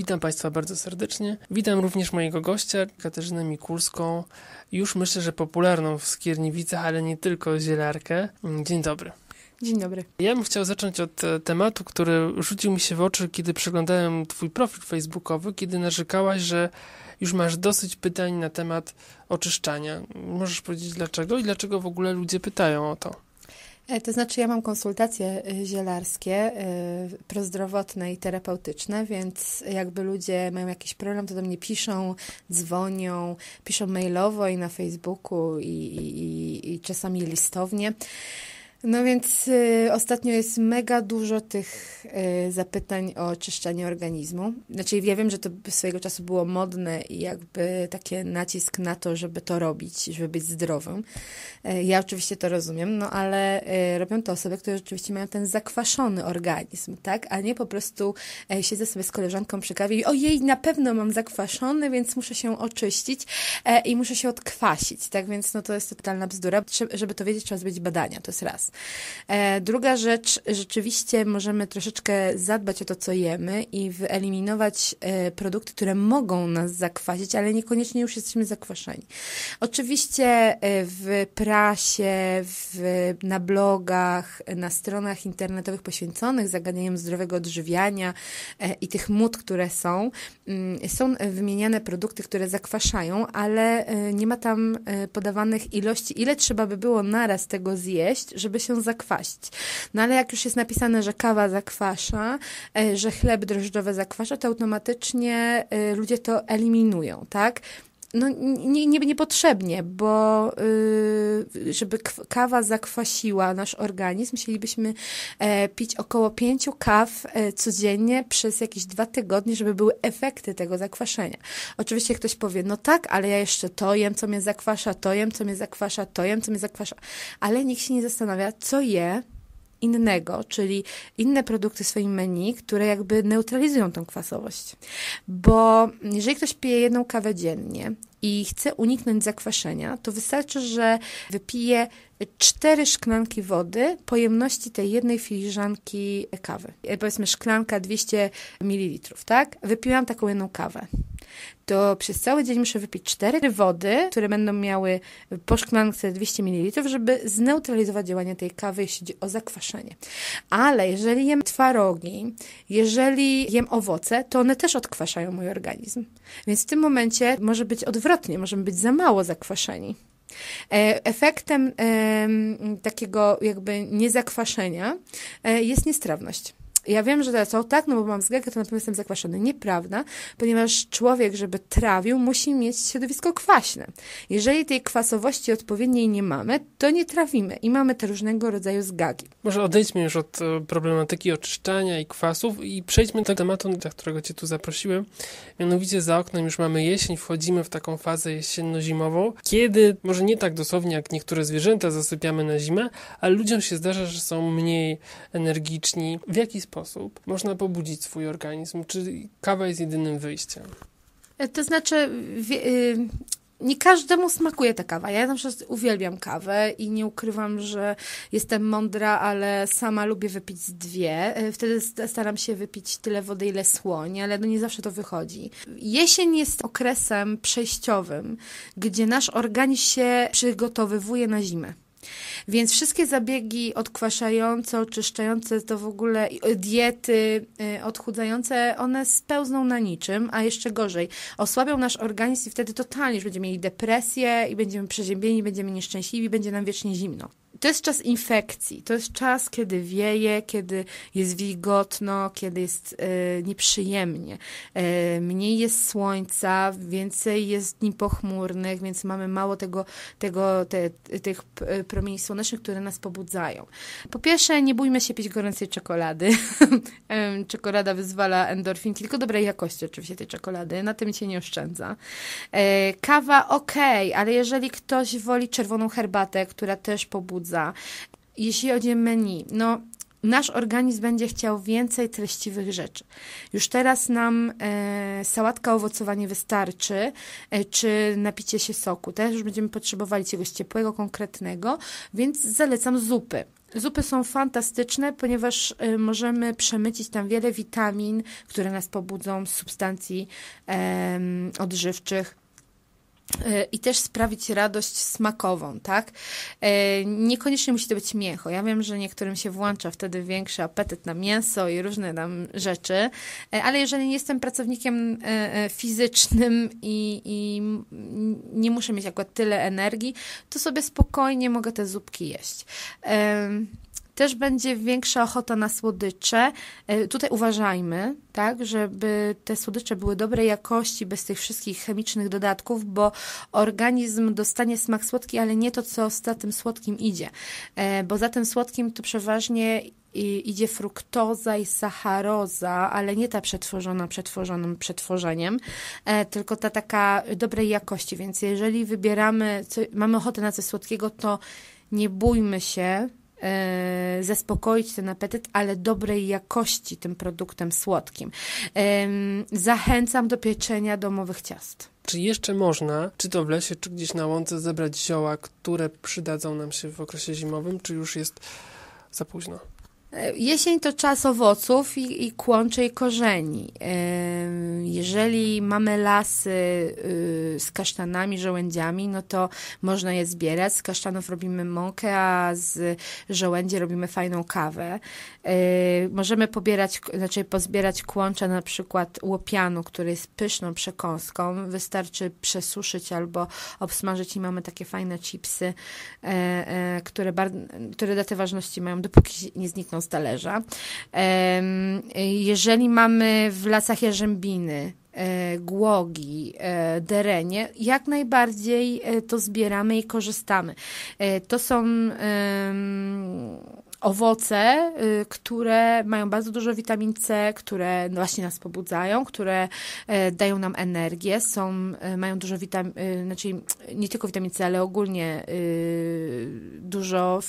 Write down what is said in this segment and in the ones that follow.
Witam Państwa bardzo serdecznie. Witam również mojego gościa, Katarzynę Mikulską, już myślę, że popularną w Skierniewicach, ale nie tylko zielarkę. Dzień dobry. Dzień dobry. Ja bym chciał zacząć od e, tematu, który rzucił mi się w oczy, kiedy przeglądałem Twój profil facebookowy, kiedy narzekałaś, że już masz dosyć pytań na temat oczyszczania. Możesz powiedzieć dlaczego i dlaczego w ogóle ludzie pytają o to? E, to znaczy, ja mam konsultacje e, zielarskie, e, prozdrowotne i terapeutyczne, więc jakby ludzie mają jakiś problem, to do mnie piszą, dzwonią, piszą mailowo i na Facebooku i, i, i czasami listownie. No więc y, ostatnio jest mega dużo tych y, zapytań o czyszczenie organizmu. Znaczy, ja wiem, że to swojego czasu było modne i jakby taki nacisk na to, żeby to robić, żeby być zdrowym. Y, ja oczywiście to rozumiem, no ale y, robią to osoby, które rzeczywiście mają ten zakwaszony organizm, tak? A nie po prostu e, siedzę sobie z koleżanką przy kawie i ojej, na pewno mam zakwaszony, więc muszę się oczyścić e, i muszę się odkwasić, tak? Więc no to jest totalna bzdura. Trze żeby to wiedzieć, trzeba zrobić badania, to jest raz. E, druga rzecz, rzeczywiście możemy troszeczkę zadbać o to, co jemy i wyeliminować e, produkty, które mogą nas zakwasić, ale niekoniecznie już jesteśmy zakwaszeni. Oczywiście e, w prasie, w, na blogach, na stronach internetowych poświęconych zagadnieniom zdrowego odżywiania i tych mód, które są, mm, są wymieniane produkty, które zakwaszają, ale nie ma tam podawanych ilości, ile trzeba by było naraz tego zjeść, żeby się zakwasić. No ale jak już jest napisane, że kawa zakwasza, e, że chleb drożdżowy zakwasza, to automatycznie e, ludzie to eliminują, tak? no, nie, nie, niepotrzebnie, bo y, żeby kawa zakwasiła nasz organizm, musielibyśmy e, pić około pięciu kaw e, codziennie przez jakieś dwa tygodnie, żeby były efekty tego zakwaszenia. Oczywiście ktoś powie, no tak, ale ja jeszcze to jem, co mnie zakwasza, to jem, co mnie zakwasza, to jem, co mnie zakwasza, ale nikt się nie zastanawia, co je innego, czyli inne produkty w swoim menu, które jakby neutralizują tą kwasowość. Bo jeżeli ktoś pije jedną kawę dziennie, i chcę uniknąć zakwaszenia, to wystarczy, że wypiję cztery szklanki wody pojemności tej jednej filiżanki kawy. E, powiedzmy szklanka 200 ml, tak? Wypiłam taką jedną kawę to przez cały dzień muszę wypić cztery wody, które będą miały po szklance 200 ml, żeby zneutralizować działanie tej kawy, jeśli chodzi o zakwaszenie. Ale jeżeli jem twarogi, jeżeli jem owoce, to one też odkwaszają mój organizm. Więc w tym momencie może być odwrotnie, możemy być za mało zakwaszeni. E, efektem takiego jakby niezakwaszenia e, jest niestrawność ja wiem, że teraz o tak, no bo mam zgagę, to na pewno jestem zakwaszony. Nieprawda, ponieważ człowiek, żeby trawił, musi mieć środowisko kwaśne. Jeżeli tej kwasowości odpowiedniej nie mamy, to nie trawimy i mamy te różnego rodzaju zgagi. Może odejdźmy już od e, problematyki oczyszczania i kwasów i przejdźmy do tematu, dla którego Cię tu zaprosiłem. Mianowicie za oknem już mamy jesień, wchodzimy w taką fazę jesienno-zimową, kiedy może nie tak dosłownie jak niektóre zwierzęta zasypiamy na zimę, ale ludziom się zdarza, że są mniej energiczni. W jaki sposób sposób można pobudzić swój organizm? Czy kawa jest jedynym wyjściem? E, to znaczy, y, nie każdemu smakuje ta kawa. Ja na przykład uwielbiam kawę i nie ukrywam, że jestem mądra, ale sama lubię wypić dwie. E, wtedy staram się wypić tyle wody, ile słoń, ale no nie zawsze to wychodzi. Jesień jest okresem przejściowym, gdzie nasz organizm się przygotowywuje na zimę. Więc wszystkie zabiegi odkwaszające, oczyszczające, to w ogóle e, diety e, odchudzające, one spełzną na niczym, a jeszcze gorzej, osłabią nasz organizm i wtedy totalnie już będziemy mieli depresję i będziemy przeziębieni, będziemy nieszczęśliwi, będzie nam wiecznie zimno to jest czas infekcji, to jest czas, kiedy wieje, kiedy jest wilgotno, kiedy jest e, nieprzyjemnie. E, mniej jest słońca, więcej jest dni pochmurnych, więc mamy mało tego, tego, te, tych e, promieni słonecznych, które nas pobudzają. Po pierwsze, nie bójmy się pić gorącej czekolady. Czekolada wyzwala endorfin, tylko dobrej jakości oczywiście tej czekolady, na tym się nie oszczędza. E, kawa ok, ale jeżeli ktoś woli czerwoną herbatę, która też pobudza, jeśli chodzi o menu, no nasz organizm będzie chciał więcej treściwych rzeczy. Już teraz nam e, sałatka owocowa nie wystarczy, e, czy napicie się soku. Teraz już będziemy potrzebowali czegoś ciepłego, konkretnego, więc zalecam zupy. Zupy są fantastyczne, ponieważ y, możemy przemycić tam wiele witamin, które nas pobudzą, substancji y, odżywczych i też sprawić radość smakową, tak? E, niekoniecznie musi to być mięcho. Ja wiem, że niektórym się włącza wtedy większy apetyt na mięso i różne tam rzeczy, e, ale jeżeli nie jestem pracownikiem e, fizycznym i, i nie muszę mieć akurat tyle energii, to sobie spokojnie mogę te zupki jeść też będzie większa ochota na słodycze. E, tutaj uważajmy, tak, żeby te słodycze były dobrej jakości, bez tych wszystkich chemicznych dodatków, bo organizm dostanie smak słodki, ale nie to, co za tym słodkim idzie. E, bo za tym słodkim to przeważnie idzie fruktoza i sacharoza, ale nie ta przetworzona przetworzonym przetworzeniem, e, tylko ta taka dobrej jakości. Więc jeżeli wybieramy, mamy ochotę na coś słodkiego, to nie bójmy się E, zaspokoić ten apetyt, ale dobrej jakości tym produktem słodkim. Zachęcam do pieczenia domowych ciast. Czy jeszcze można, czy to w lesie, czy gdzieś na łące, zebrać zioła, które przydadzą nam się w okresie zimowym, czy już jest za późno? E, jesień to czas owoców i, i i korzeni. E, jeżeli mamy lasy y, z kasztanami, żołędziami, no to można je zbierać. Z kasztanów robimy mąkę, a z żołędzi robimy fajną kawę. E, możemy pobierać, znaczy pozbierać kłącza na przykład łopianu, który jest pyszną przekąską. Wystarczy przesuszyć albo obsmażyć i mamy takie fajne chipsy, które, które daty ważności mają, dopóki nie znikną z talerza. Jeżeli mamy w lasach jarzębiny, e, głogi, e, derenie, jak najbardziej e, to zbieramy i korzystamy. To są owoce, y, które mają bardzo dużo witamin C, które właśnie nas pobudzają, które dają nam energię, są, mają dużo witamin, znaczy nie tylko witamin C, ale ogólnie y, dużo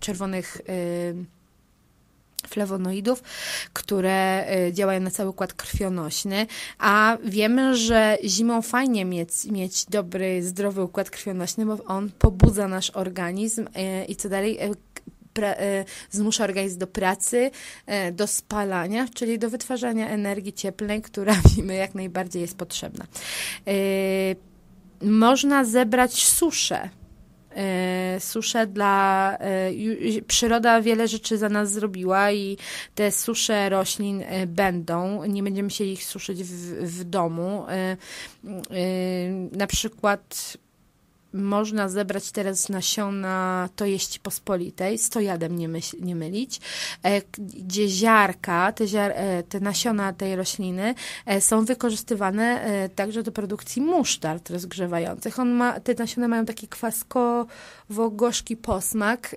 czerwonych y, flewonoidów, które y, działają na cały układ krwionośny, a wiemy, że zimą fajnie mieć, mieć dobry, zdrowy układ krwionośny, bo on pobudza nasz organizm y, i co dalej y, zmusza organizm do pracy, do spalania, czyli do wytwarzania energii cieplnej, która wiemy jak najbardziej jest potrzebna. Można zebrać suszę E, susze dla. E, przyroda wiele rzeczy za nas zrobiła i te susze roślin e, będą. Nie będziemy musieli ich suszyć w, w domu. Na przykład można zebrać teraz nasiona to jeści pospolitej, z tojadem nie, myśl, nie mylić, e, gdzie ziarka, te, ziar, e, te nasiona tej rośliny e, są wykorzystywane także do produkcji musztard rozgrzewających. On ma, te nasiona mają taki kwaskowo-gorzki posmak,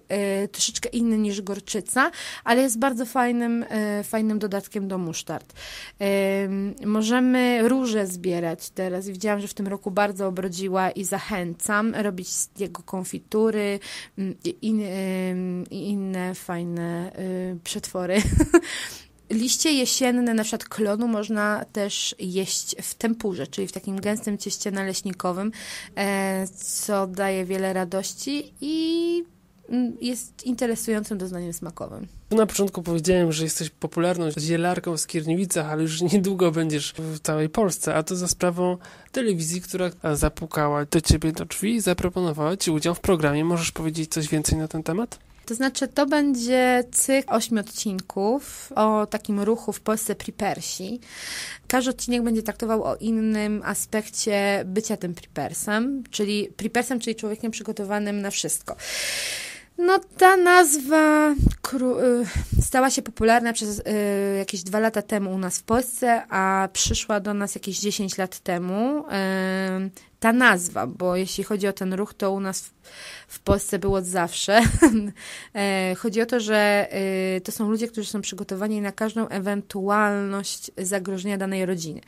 troszeczkę inny niż gorczyca, ale jest bardzo fajnym, fajnym dodatkiem do musztard. Możemy róże zbierać teraz. Widziałam, że w tym roku bardzo obrodziła i zachęcam robić jego konfitury mm, i in, inne fajne y, przetwory. Liście jesienne, na przykład klonu, można też jeść w tempurze, czyli w takim gęstym cieście naleśnikowym, e, co daje wiele radości i jest interesującym doznaniem smakowym. Na początku powiedziałem, że jesteś popularną zielarką w Skierniewicach, ale już niedługo będziesz w całej Polsce, a to za sprawą telewizji, która zapukała do ciebie do drzwi i zaproponowała ci udział w programie. Możesz powiedzieć coś więcej na ten temat? To znaczy, to będzie cykl ośmiu odcinków o takim ruchu w Polsce Pripersi. Każdy odcinek będzie traktował o innym aspekcie bycia tym Pripersem, czyli Pripersem, czyli człowiekiem przygotowanym na wszystko. No, ta nazwa y, stała się popularna przez y, jakieś dwa lata temu u nas w Polsce, a przyszła do nas jakieś 10 lat temu ta nazwa, bo jeśli chodzi o ten ruch, to u nas w, w Polsce było zawsze. E, chodzi o to, że e, to są ludzie, którzy są przygotowani na każdą ewentualność zagrożenia danej rodziny,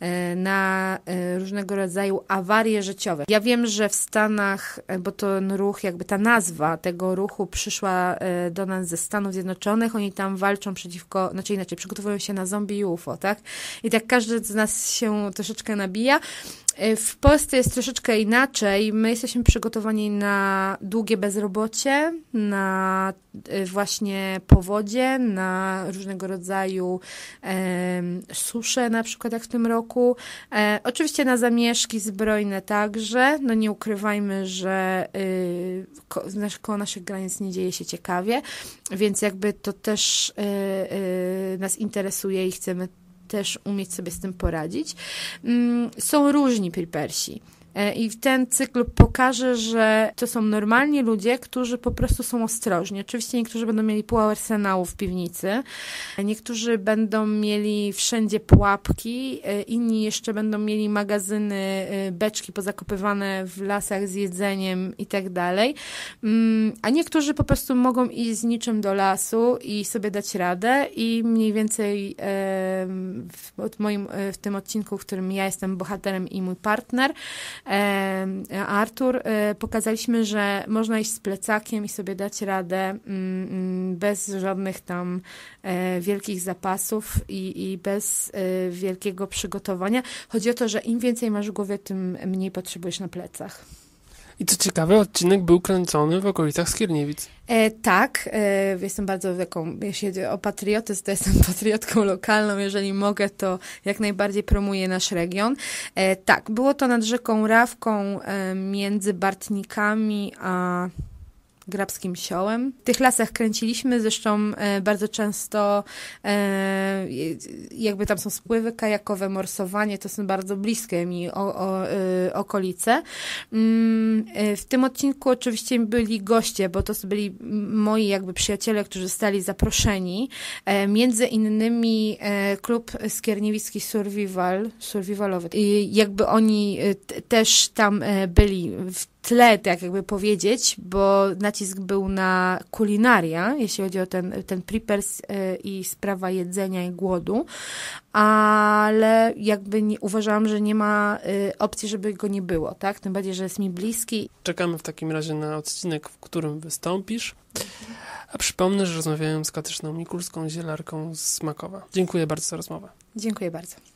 e, na różnego rodzaju awarie życiowe. Ja wiem, że w Stanach, bo ten ruch, jakby ta nazwa tego ruchu przyszła do nas ze Stanów Zjednoczonych, oni tam walczą przeciwko, znaczy inaczej, przygotowują się na zombie i UFO, tak? I tak każdy z nas się troszeczkę nabija. Y, w Polsce jest troszeczkę inaczej. My jesteśmy przygotowani na długie bezrobocie, na y, właśnie powodzie, na różnego rodzaju e, susze, na przykład jak w tym roku. E, oczywiście na zamieszki zbrojne także. No nie ukrywajmy, że y, ko, koło naszych granic nie dzieje się ciekawie, więc jakby to też y, nas interesuje i chcemy też umieć sobie z tym poradzić. Mm, są różni prepersi. E, I ten cykl pokaże, że to są normalni ludzie, którzy po prostu są ostrożni. Oczywiście niektórzy będą mieli pół arsenału w piwnicy, niektórzy będą mieli wszędzie pułapki, e, inni jeszcze będą mieli magazyny, e, beczki pozakopywane w lasach z jedzeniem i tak dalej. Mm, a niektórzy po prostu mogą iść z niczym do lasu i sobie dać radę i mniej więcej w, moim, w tym odcinku, w którym ja jestem bohaterem i mój partner, E, Artur, e, pokazaliśmy, że można iść z plecakiem i sobie dać radę mm, mm, bez żadnych tam e, wielkich zapasów i, i bez wielkiego przygotowania. Chodzi o to, że im więcej masz w głowie, tym mniej potrzebujesz na plecach. I co ciekawe, odcinek był kręcony w okolicach Skierniewic. E, tak, e, jestem bardzo taką, jeśli chodzi o patriotyzm, to jestem patriotką lokalną, jeżeli mogę, to jak najbardziej promuję nasz region. E, tak, było to nad rzeką Rawką e, między Bartnikami a grabskim siołem. W tych lasach kręciliśmy, zresztą e, bardzo często e, jakby tam są spływy kajakowe, morsowanie, to są bardzo bliskie mi o, o, e, okolice. Mm, w tym odcinku oczywiście byli goście, bo to byli moi jakby przyjaciele, którzy zostali zaproszeni. Między innymi klub Skierniewicki Survival, survivalowy. I jakby oni też tam byli w tle, tak jakby powiedzieć, bo nacisk był na kulinaria, jeśli chodzi o ten, ten preppers e, i sprawa jedzenia i głodu, ale jakby nie, uważałam, że nie ma e, opcji, żeby go nie było, tak? Tym bardziej, że jest mi bliski. Czekamy w takim razie na odcinek, w którym wystąpisz. A przypomnę, że rozmawiałem z Katarzyną Mikulską, zielarką z Makowa. Dziękuję bardzo za rozmowę. Dziękuję bardzo.